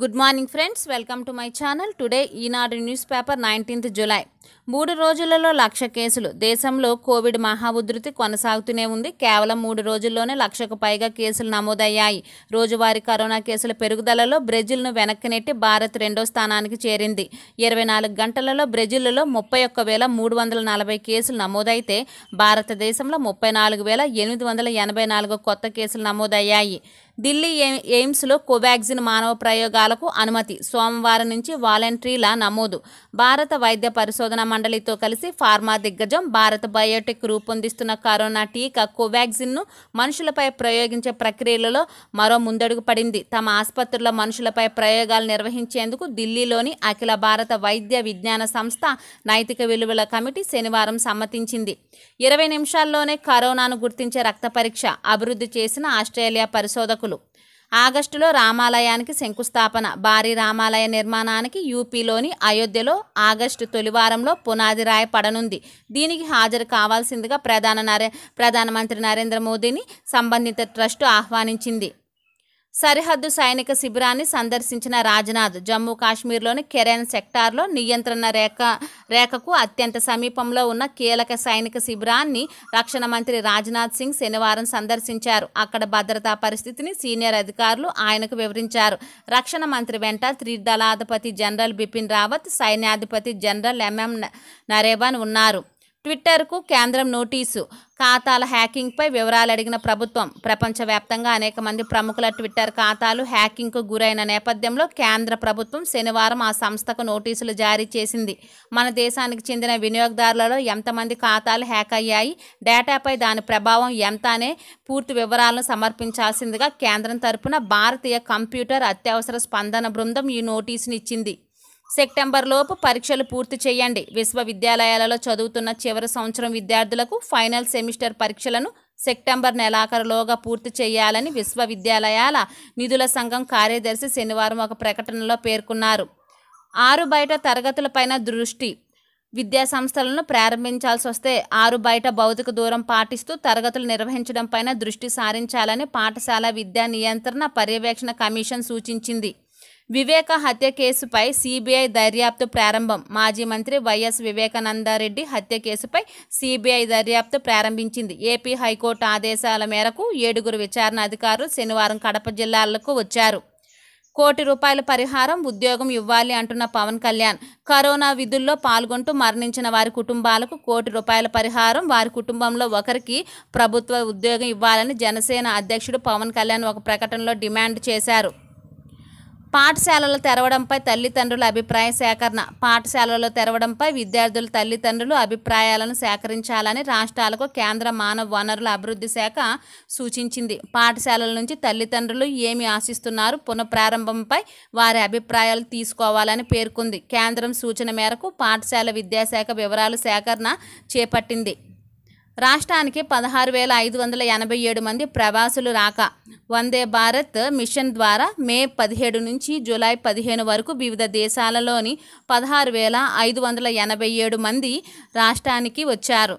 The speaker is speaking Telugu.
good morning friends welcome to my channel today Eenadu news paper nineteenth July మూడు రోజులలో లక్ష కేసులు దేశంలో కోవిడ్ మహా ఉధృతి కొనసాగుతూనే ఉంది కేవలం మూడు రోజుల్లోనే లక్షకు పైగా కేసులు నమోదయ్యాయి రోజువారీ కరోనా కేసుల పెరుగుదలలో బ్రెజిల్ను వెనక్కి నెట్టి భారత్ రెండో స్థానానికి చేరింది ఇరవై నాలుగు గంటలలో బ్రెజిల్లో ముప్పై ఒక్క వేల మూడు వందల నలభై కేసులు నమోదైతే భారతదేశంలో ముప్పై నాలుగు వేల ఎనిమిది వందల ఎనభై నాలుగు కొత్త కేసులు నమోదయ్యాయి ఢిల్లీ ఎయిమ్స్లో కోవాక్సిన్ మానవ ప్రయోగాలకు అనుమతి సోమవారం నుంచి వాలంటరీల నమోదు భారత వైద్య పరిశోధన మండలితో కలిసి ఫార్మా దిగ్గజం భారత బయోటెక్ రూపొందిస్తున్న కరోనా టీకా కోవాక్సిన్ను మనుషులపై ప్రయోగించే ప్రక్రియలలో మరో ముందడుగు పడింది తమ ఆసుపత్రుల మనుషులపై ప్రయోగాలు నిర్వహించేందుకు ఢిల్లీలోని అఖిల భారత వైద్య విజ్ఞాన సంస్థ నైతిక విలువల కమిటీ శనివారం సమ్మతించింది ఇరవై నిమిషాల్లోనే కరోనాను గుర్తించే రక్త పరీక్ష అభివృద్ధి చేసిన ఆస్ట్రేలియా పరిశోధకులు ఆగస్టులో రామాలయానికి శంకుస్థాపన భారీ రామాలయ నిర్మాణానికి యూపీలోని అయోధ్యలో ఆగస్టు తొలివారంలో పునాది రాయపడనుంది దీనికి హాజరు కావాల్సిందిగా ప్రధాన నరే ప్రధానమంత్రి నరేంద్ర మోదీని సంబంధిత ట్రస్టు ఆహ్వానించింది సరిహద్దు సైనిక శిబిరాన్ని సందర్శించిన రాజ్నాథ్ జమ్మూ కాశ్మీర్లోని కెరెన్ సెక్టార్లో నియంత్రణ రేఖ రేఖకు అత్యంత సమీపంలో ఉన్న కీలక సైనిక శిబిరాన్ని రక్షణ మంత్రి రాజ్నాథ్ సింగ్ శనివారం సందర్శించారు అక్కడ భద్రతా పరిస్థితిని సీనియర్ అధికారులు ఆయనకు వివరించారు రక్షణ మంత్రి వెంట త్రిదళాధిపతి జనరల్ బిపిన్ రావత్ సైన్యాధిపతి జనరల్ ఎంఎం నరేవన్ ఉన్నారు ట్విట్టర్కు కేంద్రం నోటీసు ఖాతాల హ్యాకింగ్పై వివరాలు అడిగిన ప్రభుత్వం ప్రపంచవ్యాప్తంగా అనేక మంది ప్రముఖుల ట్విట్టర్ ఖాతాలు హ్యాకింగ్కు గురైన నేపథ్యంలో కేంద్ర ప్రభుత్వం శనివారం ఆ సంస్థకు నోటీసులు జారీ చేసింది మన దేశానికి చెందిన వినియోగదారులలో ఎంతమంది ఖాతాలు హ్యాక్ అయ్యాయి డేటాపై దాని ప్రభావం ఎంత అనే పూర్తి వివరాలను సమర్పించాల్సిందిగా కేంద్రం తరపున భారతీయ కంప్యూటర్ అత్యవసర స్పందన బృందం ఈ ఇచ్చింది సెప్టెంబర్లోపు పరీక్షలు పూర్తి చేయండి విశ్వవిద్యాలయాలలో చదువుతున్న చివరి సంవత్సరం విద్యార్థులకు ఫైనల్ సెమిస్టర్ పరీక్షలను సెప్టెంబర్ నెలాఖరులోగా పూర్తి చేయాలని విశ్వవిద్యాలయాల నిధుల సంఘం కార్యదర్శి శనివారం ఒక ప్రకటనలో పేర్కొన్నారు ఆరు బయట తరగతులపైన దృష్టి విద్యా సంస్థలను ప్రారంభించాల్సి వస్తే ఆరు బయట భౌతిక దూరం పాటిస్తూ తరగతులు నిర్వహించడంపైన దృష్టి సారించాలని పాఠశాల విద్యా నియంత్రణ పర్యవేక్షణ కమిషన్ సూచించింది వివేక హత్య కేసుపై సిబిఐ దర్యాప్తు ప్రారంభం మాజీ మంత్రి వైఎస్ వివేకానందారెడ్డి హత్య కేసుపై సిబిఐ దర్యాప్తు ప్రారంభించింది ఏపీ హైకోర్టు ఆదేశాల మేరకు ఏడుగురు విచారణ అధికారులు శనివారం కడప జిల్లాలకు వచ్చారు కోటి రూపాయల పరిహారం ఉద్యోగం ఇవ్వాలి అంటున్న పవన్ కళ్యాణ్ కరోనా విధుల్లో పాల్గొంటూ మరణించిన వారి కుటుంబాలకు కోటి రూపాయల పరిహారం వారి కుటుంబంలో ఒకరికి ప్రభుత్వ ఉద్యోగం ఇవ్వాలని జనసేన అధ్యక్షుడు పవన్ కళ్యాణ్ ఒక ప్రకటనలో డిమాండ్ చేశారు పాఠశాలలు తెరవడంపై తల్లిదండ్రుల అభిప్రాయ సేకరణ పాఠశాలలు తెరవడంపై విద్యార్థుల తల్లిదండ్రులు అభిప్రాయాలను సేకరించాలని రాష్ట్రాలకు కేంద్ర మానవ వనరుల అభివృద్ధి శాఖ సూచించింది పాఠశాలల నుంచి తల్లిదండ్రులు ఏమి ఆశిస్తున్నారు పునఃప్రారంభంపై వారి అభిప్రాయాలు తీసుకోవాలని పేర్కొంది కేంద్రం సూచన మేరకు పాఠశాల విద్యాశాఖ వివరాలు సేకరణ చేపట్టింది రాష్ట్రానికి పదహారు వేల ఐదు వందల ఎనభై ఏడు మంది ప్రవాసులు రాక వందే భారత్ మిషన్ ద్వారా మే పదిహేడు నుంచి జూలై పదిహేను వరకు వివిధ దేశాలలోని పదహారు వేల ఐదు వందల ఎనభై ఏడు మంది రాష్ట్రానికి వచ్చారు